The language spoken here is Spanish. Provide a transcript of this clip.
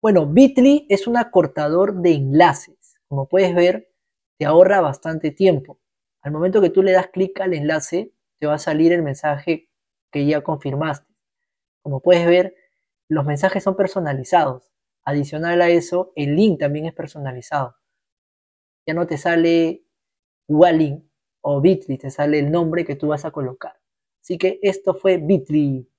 Bueno, Bitly es un acortador de enlaces. Como puedes ver, te ahorra bastante tiempo. Al momento que tú le das clic al enlace, te va a salir el mensaje que ya confirmaste. Como puedes ver, los mensajes son personalizados. Adicional a eso, el link también es personalizado. Ya no te sale Walling o Bitly, te sale el nombre que tú vas a colocar. Así que esto fue Bitly.